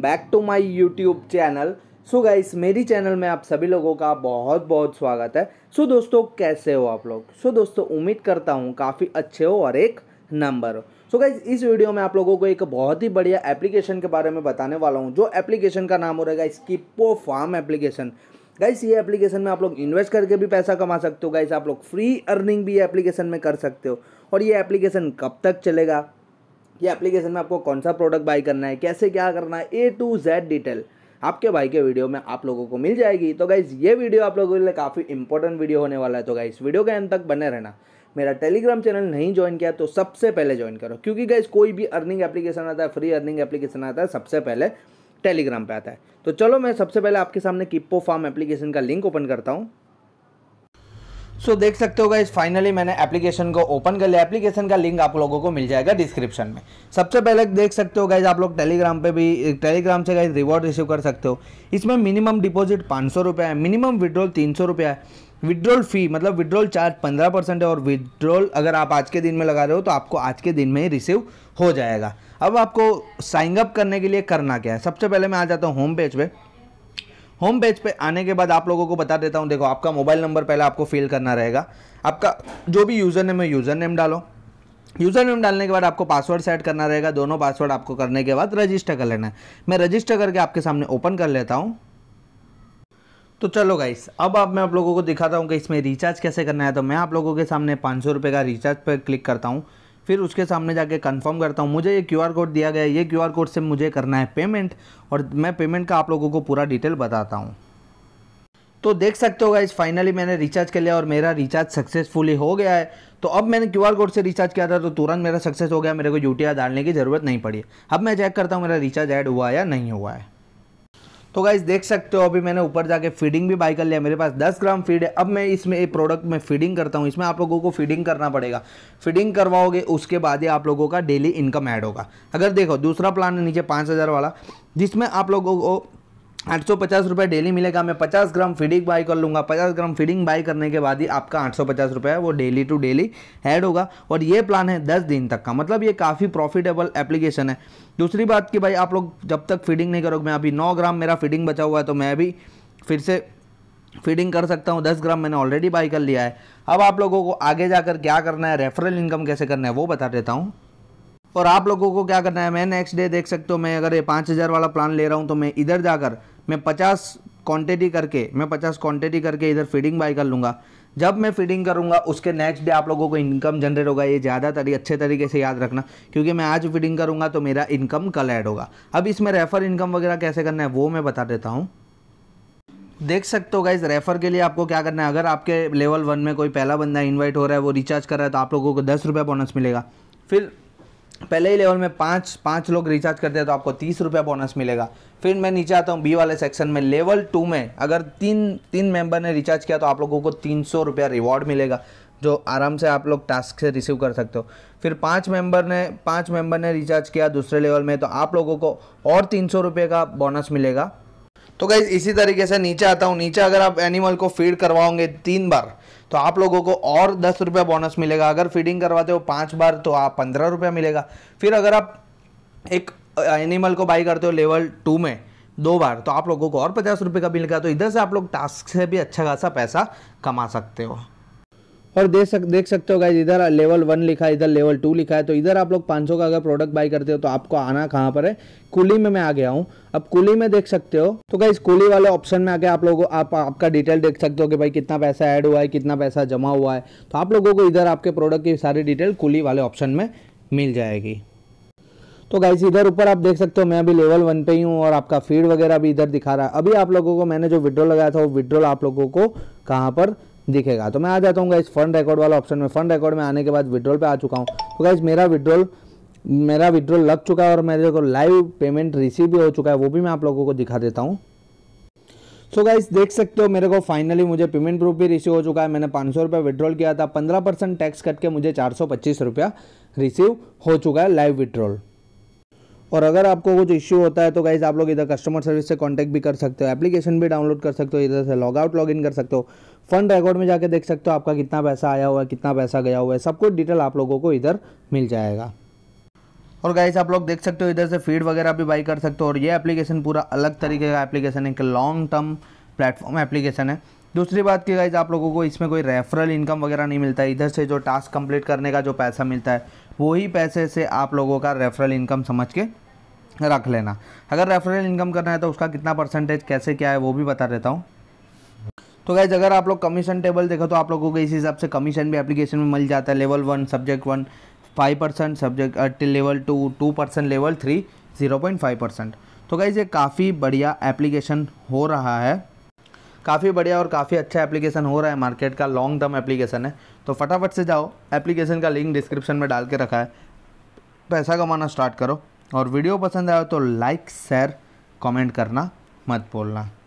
Back to my YouTube channel so guys मेरी channel में आप सभी लोगों का बहुत बहुत स्वागत है सो so, दोस्तों कैसे हो आप लोग सो so, दोस्तों उम्मीद करता हूँ काफ़ी अच्छे हो और एक नंबर हो सो गाइस गाइज इस वीडियो में आप लोगों को एक बहुत ही बढ़िया एप्लीकेशन के बारे में बताने वाला हूँ जो एप्लीकेशन का नाम हो रहेगा स्कीपो गाइस फार्म एप्लीकेशन गाइस ये एप्लीकेशन में आप लोग इन्वेस्ट करके भी पैसा कमा सकते हो गाइस आप लोग फ्री अर्निंग भी एप्लीकेशन में कर सकते हो और ये एप्लीकेशन कब तक चलेगा कि एप्लीकेशन में आपको कौन सा प्रोडक्ट बाई करना है कैसे क्या करना है ए टू जेड डिटेल आपके भाई के वीडियो में आप लोगों को मिल जाएगी तो गाइज़ ये वीडियो आप लोगों के लिए काफ़ी इंपॉर्टेंट वीडियो होने वाला है तो गाइज़ वीडियो के एंड तक बने रहना मेरा टेलीग्राम चैनल नहीं ज्वाइन किया तो सबसे पहले ज्वाइन करो क्योंकि गाइज कोई भी अर्निंग एप्लीकेशन आता है फ्री अर्निंग एप्लीकेशन आता है सबसे पहले टेलीग्राम पे आता है तो चलो मैं सबसे पहले आपके सामने किप्पो फार्म एप्लीकेशन का लिंक ओपन करता हूँ सो so, देख सकते हो गाइज फाइनली मैंने एप्लीकेशन को ओपन कर लिया एप्लीकेशन का लिंक आप लोगों को मिल जाएगा डिस्क्रिप्शन में सबसे पहले देख सकते हो गाइज आप लोग टेलीग्राम पे भी टेलीग्राम से गाइज रिवॉर्ड रिसीव कर सकते हो इसमें मिनिमम डिपॉजिट पाँच सौ रुपये है मिनिमम विड्रॉल तीन सौ रुपये है विड्रॉल फी मतलब विड्रॉल चार्ज पंद्रह परसेंट है और विड्रॉल अगर आप आज के दिन में लगा रहे हो तो आपको आज के दिन में ही रिसीव हो जाएगा अब आपको साइनअप करने के लिए करना क्या है सबसे पहले मैं आ जाता हूँ होम पेज पर पे। होम पेज पे आने के बाद आप लोगों को बता देता हूँ देखो आपका मोबाइल नंबर पहले आपको फिल करना रहेगा आपका जो भी यूज़र नेम है यूज़र नेम डालो यूज़र नेम डालने के बाद आपको पासवर्ड सेट करना रहेगा दोनों पासवर्ड आपको करने के बाद रजिस्टर कर लेना है मैं रजिस्टर करके आपके सामने ओपन कर लेता हूँ तो चलो गाइस अब आप मैं आप लोगों को दिखाता हूँ कि इसमें रिचार्ज कैसे करना है तो मैं आप लोगों के सामने पाँच सौ का रिचार्ज पर क्लिक करता हूँ फिर उसके सामने जाके कंफर्म करता हूँ मुझे ये क्यूआर कोड दिया गया है ये क्यूआर कोड से मुझे करना है पेमेंट और मैं पेमेंट का आप लोगों को पूरा डिटेल बताता हूँ तो देख सकते होगा इस फाइनली मैंने रिचार्ज कर लिया और मेरा रिचार्ज सक्सेसफुली हो गया है तो अब मैंने क्यू आर कोड से रिचार्ज किया था तो तुरंत मेरा सक्सेस हो गया मेरे को यू डालने की ज़रूरत नहीं पड़ी अब मैं चेक करता हूँ मेरा रिचार्ज ऐड हुआ या नहीं हुआ है तो गाइज देख सकते हो अभी मैंने ऊपर जाके फीडिंग भी बाई कर लिया मेरे पास 10 ग्राम फीड है अब मैं इसमें एक प्रोडक्ट में फीडिंग करता हूँ इसमें आप लोगों को फीडिंग करना पड़ेगा फीडिंग करवाओगे उसके बाद ही आप लोगों का डेली इनकम ऐड होगा अगर देखो दूसरा प्लान है नीचे पाँच वाला जिसमें आप लोगों को आठ सौ पचास रुपये डेली मिलेगा मैं पचास ग्राम फीडिंग बाई कर लूँगा पचास ग्राम फीडिंग बाई करने के बाद ही आपका आठ सौ पचास रुपये वो डेली टू डेली ऐड होगा और ये प्लान है दस दिन तक का मतलब ये काफ़ी प्रॉफिटेबल एप्लीकेशन है दूसरी बात कि भाई आप लोग जब तक फीडिंग नहीं करोगे मैं अभी नौ ग्राम मेरा फीडिंग बचा हुआ है तो मैं भी फिर से फीडिंग कर सकता हूँ दस ग्राम मैंने ऑलरेडी बाई कर लिया है अब आप लोगों को आगे जाकर क्या करना है रेफरल इनकम कैसे करना है वो बता देता हूँ और आप लोगों को क्या करना है मैं नेक्स्ट डे देख सकता हूँ मैं अगर ये पाँच हज़ार वाला प्लान ले रहा हूँ तो मैं इधर जाकर मैं पचास क्वांटिटी करके मैं पचास क्वांटिटी करके इधर फीडिंग बाई कर लूँगा जब मैं फीडिंग करूँगा उसके नेक्स्ट डे आप लोगों को इनकम जनरेट होगा ये ज़्यादा तरी अच्छे तरीके से याद रखना क्योंकि मैं आज फीडिंग करूँगा तो मेरा इनकम कल ऐड होगा अब इसमें रेफर इनकम वगैरह कैसे करना है वो मैं बता देता हूँ देख सकते हो गाइज रेफर के लिए आपको क्या करना है अगर आपके लेवल वन में कोई पहला बंदा इन्वाइट हो रहा है वो रिचार्ज कर रहा है तो आप लोगों को दस रुपये बोनस मिलेगा फिर पहले ही लेवल में पाँच पाँच लोग रिचार्ज करते हैं तो आपको तीस रुपया बोनस मिलेगा फिर मैं नीचे आता हूँ बी वाले सेक्शन में लेवल टू में अगर तीन तीन मेंबर ने रिचार्ज किया तो आप लोगों को तीन सौ रुपया रिवॉर्ड मिलेगा जो आराम से आप लोग टास्क से रिसीव कर सकते हो फिर पाँच मेंबर ने पाँच मेंबर ने रिचार्ज किया दूसरे लेवल में तो आप लोगों को और तीन सौ रुपये का बोनस मिलेगा तो गाइज इसी तरीके से नीचे आता हूँ नीचे अगर आप एनिमल को फीड करवाओगे तीन बार तो आप लोगों को और दस रुपया बोनस मिलेगा अगर फीडिंग करवाते हो पाँच बार तो आप पंद्रह रुपया मिलेगा फिर अगर आप एक एनिमल को बाई करते हो लेवल टू में दो बार तो आप लोगों को और पचास रुपये का मिलेगा तो इधर से आप लोग टास्क से भी अच्छा खासा पैसा कमा सकते हो और देख सक देख सकते हो गाइज इधर लेवल वन लिखा है इधर लेवल टू लिखा है तो इधर आप लोग 500 का अगर प्रोडक्ट बाई करते हो तो आपको आना कहाँ पर है कुली में मैं आ गया हूँ अब कुली में देख सकते हो तो गाइज कुली वाले ऑप्शन में आके आप लोगों आप आपका डिटेल देख सकते हो कि भाई कितना पैसा ऐड हुआ है कितना पैसा जमा हुआ है तो आप लोगों को इधर आपके प्रोडक्ट की सारी डिटेल कुली वाले ऑप्शन में मिल जाएगी तो गाइज इधर ऊपर आप देख सकते हो मैं अभी लेवल वन पे ही हूँ और आपका फीड वगैरह भी इधर दिखा रहा है अभी आप लोगों को मैंने जो विड्रॉल लगाया था वो विड्रॉल आप लोगों को कहाँ पर दिखेगा तो मैं आ जाता हूँ गाइज फंड रिकॉर्ड वाला ऑप्शन में फंड रिकॉर्ड में आने के बाद विड्रॉल पे आ चुका हूँ तो गाइज मेरा विड्रॉल मेरा विड्रॉल लग चुका है और मेरे को लाइव पेमेंट रिसीव भी हो चुका है वो भी मैं आप लोगों को दिखा देता हूँ सो so देख सकते हो मेरे को फाइनली मुझे पेमेंट प्रूफ भी रिसीव हो चुका है मैंने पाँच सौ रुपया विड्रॉल किया था पंद्रह परसेंट टैक्स कट के मुझे चार सौ पच्चीस रुपया रिसीव हो चुका है लाइव विड्रॉल और अगर आपको कुछ इश्यू होता है तो गाइज़ आप लोग इधर कस्टमर सर्विस से कॉन्टैक्ट भी कर सकते हो एप्लीकेशन भी डाउनलोड कर सकते हो इधर से लॉग आउट लॉग इन कर सकते हो फंड रिकॉर्ड में जाके देख सकते हो आपका कितना पैसा आया हुआ है कितना पैसा गया हुआ है सब कुछ डिटेल आप लोगों को इधर मिल जाएगा और गाइस आप लोग देख सकते हो इधर से फीड वगैरह भी बाई कर सकते हो और ये एप्लीकेशन पूरा अलग तरीके का एप्लीकेशन है एक लॉन्ग टर्म प्लेटफॉर्म एप्लीकेशन है दूसरी बात की गाइज आप लोगों को इसमें कोई रेफरल इनकम वगैरह नहीं मिलता है इधर से जो टास्क कंप्लीट करने का जो पैसा मिलता है वही पैसे से आप लोगों का रेफरल इनकम समझ के रख लेना अगर रेफरल इनकम करना है तो उसका कितना परसेंटेज कैसे क्या है वो भी बता देता हूँ तो गैज अगर आप लोग कमीशन टेबल देखो तो आप लोगों को इस हिसाब से कमीशन भी एप्लीकेशन में मिल जाता है level one subject one five percent subject level two two percent level three zero point five percent तो गाइज ये काफ़ी बढ़िया एप्लीकेशन हो रहा है काफ़ी बढ़िया और काफ़ी अच्छा एप्लीकेशन हो रहा है मार्केट का लॉन्ग टर्म एप्लीकेशन है तो फटाफट से जाओ एप्लीकेशन का लिंक डिस्क्रिप्शन में डाल के रखा है पैसा कमाना स्टार्ट करो और वीडियो पसंद आया तो लाइक शेयर कमेंट करना मत बोलना